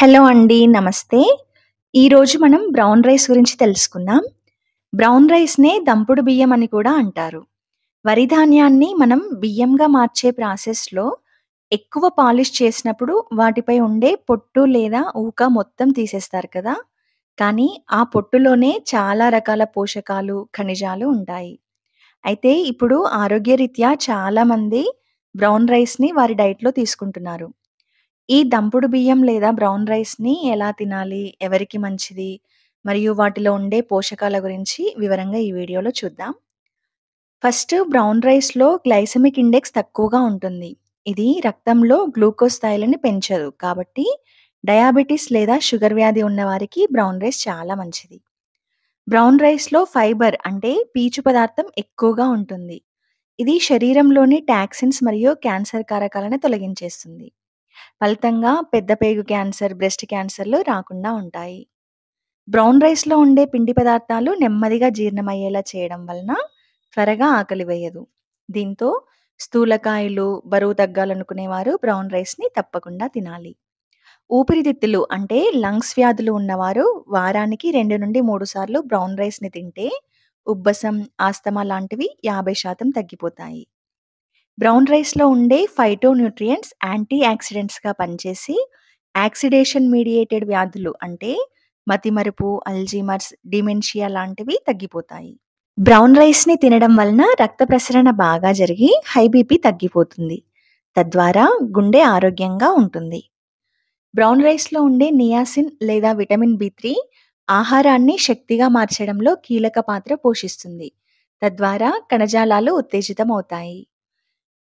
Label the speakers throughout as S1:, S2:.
S1: Hello అండి నమస్తే ఈరోజు మనం బ్రౌన్ రైస్ గురించి తెలుసుకుందాం బ్రౌన్ రైస్నే దంపుడు బియ్యం అని కూడా అంటారు వరి ధాన్యాన్ని మనం బియ్యంగా మార్చే ప్రాసెస్లో ఎక్కువ పాలిష్ చేసినప్పుడు వాటిపై ఉండే పొట్టు లేదా ఊక మొత్తం తీసేస్తారు కదా కానీ ఆ పొట్టులోనే చాలా రకాల పోషకాలు ఖనిజాలు ఉంటాయి అయితే ఇప్పుడు ఆరోగ్యరీత్యా చాలామంది బ్రౌన్ రైస్ని వారి డైట్లో తీసుకుంటున్నారు ఈ దంపుడు బియ్యం లేదా బ్రౌన్ రైస్‌ని ఎలా తినాలి? ఎవరికి మంచిది? మరియు వాటిలో ఉండే పోషకాల గురించి వివరంగా ఈ వీడియోలో చూద్దాం. ఫస్ట్ బ్రౌన్ రైస్‌లో గ్లైసెమిక్ ఇండెక్స్ తక్కువగా ఉంటుంది. ఇది రక్తంలో గ్లూకోజ్ స్థాయిలను పెంచదు. కాబట్టి డయాబెటిస్ లేదా షుగర్ వ్యాధి ఉన్నవారికి బ్రౌన్ రైస్ చాలా మంచిది. బ్రౌన్ రైస్‌లో ఫైబర్ అంటే పీచు పదార్థం ఎక్కువగా ఉంటుంది. ఇది శరీరంలోని టాక్సిన్స్ మరియు క్యాన్సర్ కారకాలను తొలగించేస్తుంది. ఫలితంగా పెద్ద పేగు క్యాన్సర్, బ్రెస్ట్ క్యాన్సర్‌లు రాకుండా ఉంటాయి. బ్రౌన్ రైస్‌లో ఉండే పిండి పదార్థాలు నెమ్మదిగా జీర్ణమయ్యేలా చేయడం వలన త్వరగా ఆకలి వేయదు. దీంతో స్థూలకాయలు బరువు తగ్గాలనుకునేవారు బ్రౌన్ రైస్‌ని తప్పకుండా తినాలి. ఊపిరితిత్తులు అంటే లంగ్స్ వ్యాధులు ఉన్నవారు వారానికి రెండు నుండి మూడు సార్లు బ్రౌన్ రైస్‌ని తింటే ఉబ్బసం, ఆస్తమా లాంటివి యాభై శాతం తగ్గిపోతాయి. బ్రౌన్ రైస్లో ఉండే ఫైటో న్యూట్రియంట్స్ యాంటీ యాక్సిడెంట్స్గా పనిచేసి యాక్సిడేషన్ మీడియేటెడ్ వ్యాధులు అంటే మతిమరుపు అల్జీమర్స్ డిమెన్షియా లాంటివి తగ్గిపోతాయి బ్రౌన్ రైస్ని తినడం వలన రక్త ప్రసరణ బాగా జరిగి హై బీపీ తగ్గిపోతుంది తద్వారా గుండె ఆరోగ్యంగా ఉంటుంది బ్రౌన్ రైస్లో ఉండే నియాసిన్ లేదా విటమిన్ బి త్రీ ఆహారాన్ని శక్తిగా మార్చడంలో కీలక పాత్ర పోషిస్తుంది తద్వారా కణజాలాలు ఉత్తేజితమవుతాయి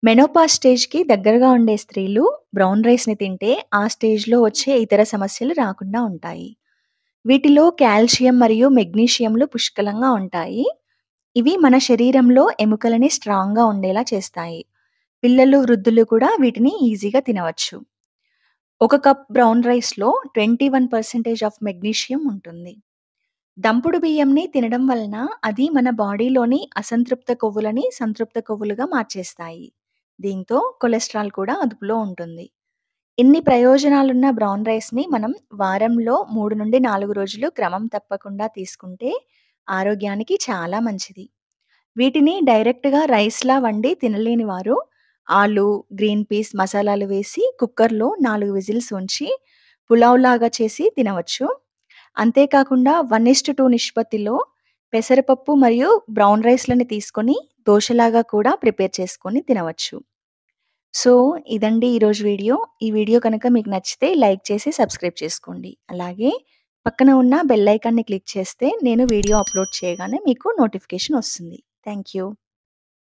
S1: స్టేజ్ స్టేజ్‌కి దగ్గరగా ఉండే స్త్రీలు బ్రౌన్ రైస్‌ని తింటే ఆ స్టేజ్‌లో వచ్చే ఇతర సమస్యలు రాకుండా ఉంటాయి. వీటిలో కాల్షియం మరియు మెగ్నీషియంలు పుష్కలంగా ఉంటాయి. ఇవి మన శరీరంలో ఎముకలని స్ట్రాంగ్‌గా ఉండేలా చేస్తాయి. పిల్లలు, వృద్ధులు కూడా వీటిని ఈజీగా తినవచ్చు. ఒక కప్ బ్రౌన్ రైస్‌లో పర్సెంటేజ్ ఆఫ్ మెగ్నీషియం ఉంటుంది. దంపుడు బియ్యంని తినడం వలన అది మన బాడీలోని అసంతృప్త కొవ్వులని సంతృప్త కొవ్వులుగా మార్చేస్తాయి. దీంతో కొలెస్ట్రాల్ కూడా అదుపులో ఉంటుంది ఇన్ని ప్రయోజనాలున్న బ్రౌన్ రైస్ని మనం వారంలో మూడు నుండి నాలుగు రోజులు క్రమం తప్పకుండా తీసుకుంటే ఆరోగ్యానికి చాలా మంచిది వీటిని డైరెక్ట్గా రైస్లా వండి తినలేని వారు ఆలు గ్రీన్ పీస్ మసాలాలు వేసి కుక్కర్లో నాలుగు విజిల్స్ ఉంచి పులావ్లాగా చేసి తినవచ్చు అంతేకాకుండా వన్ ఇస్ట్ టూ నిష్పత్తిలో పెసరపప్పు మరియు బ్రౌన్ రైస్లని తీసుకొని దోశలాగా కూడా ప్రిపేర్ చేసుకొని తినవచ్చు సో ఇదండి ఈరోజు వీడియో ఈ వీడియో కనుక మీకు నచ్చితే లైక్ చేసి సబ్స్క్రైబ్ చేసుకోండి అలాగే పక్కన ఉన్న బెల్ ఐకాన్ని క్లిక్ చేస్తే నేను వీడియో అప్లోడ్ చేయగానే మీకు నోటిఫికేషన్ వస్తుంది థ్యాంక్ యూ